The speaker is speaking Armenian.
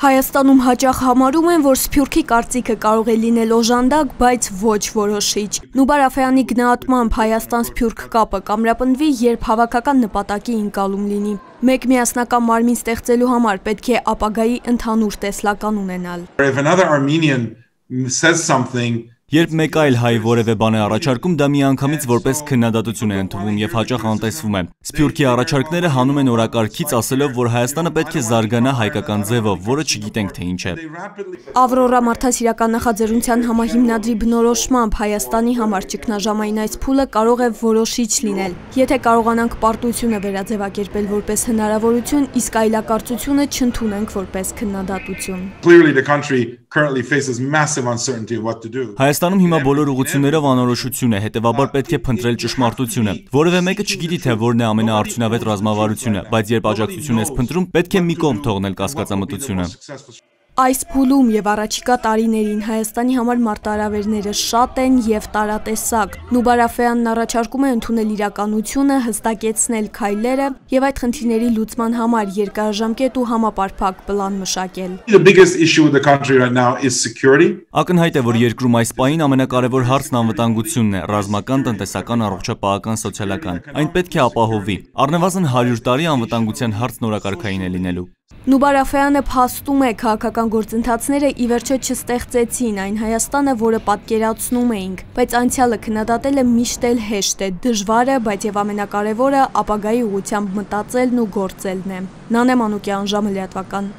Հայաստանում հաճախ համարում են, որ Սփյուռքի կարծիքը կարող է լինել օժանդակ, բայց ոչ որոշիչ։ Նուբար Աֆեյանի գնահատմամբ Հայաստան-Սփյուռք կապը կամրապնդվի, երբ հավաքական նպատակի ընկալում լինի։ Մեկ միասնական մարմին ստեղծելու համար պետք է ապագայի ընդհանուր տեսլական ունենալ։ If another Armenian says something Երբ մեկ այլ հայ որևէ բան է առաջարկում, դա միանգամից որպես քննադատություն է ընդունվում եւ հաճախ անտեսվում է։ Սփյուռքի առաջարկները հանում են օրակարգից, ասելով, որ Հայաստանը պետք է զարգանա հայկական ձևով, որը չգիտենք թե ինչ է։ Ավրորա մարդասիրական նախաձեռնության համահիմնադրի բնորոշմամբ Հայաստանի համար ճգնաժամային այս փուլը կարող է որոշիչ լինել։ Եթե կարողանանք պարտությունը վերաձևակերպել որպես հնարավորություն, իսկ այլակարծությունը չընդունենք որպես քննադատություն։ Clearly the country currently faces massive uncertainty of what to do։ Հայաստանում հիմա բոլոր ուղություններով անորոշություն է, հետևաբար պետք է փնտրել ճշմարտությունը։ Որևէ մեկը չգիտի թե որն է ամենաարդյունավետ ռազմավարությունը, բայց երբ աջակցություն ես փնտրում, պետք է մի կողմ թողնել կասկածամտությունը։ Այս փուլում եւ առաջիկա տարիներին Հայաստանի համար մարտարավերները շատ են եւ տարատեսակ։ Նուբարաֆեյանն առաջարկում է ընդունել իրականությունը, հստակեցնել քայլերը եւ այդ խնդիրների լուծման համար երկարաժամկետ ու համապարփակ պլան մշակել։ Ակնհայտ է, որ երկրում այս պահին ամենակարևոր հարցն անվտանգությունն է՝ ռազմական, տնտեսական, առողջապահական, սոցիալական։ Այն պետք է ապահովի։ Առնվազն 100 տարի անվտանգության հարցն օրակարգային է լինելու։ Նուբարաֆեյանը փաստում է, քաղաքական գործընթացները ի վերջո չստեղծեցին այն Հայաստանը, որը պատկերացնում էինք, բայց անցյալը քննադատելը միշտ էլ հեշտ է, դժվար է, բայց եւ ամենակարևորը ապագայի ուղությամբ մտածելն ու գործելն է։ Նանե Մանուկյան, ժամը լրատվական։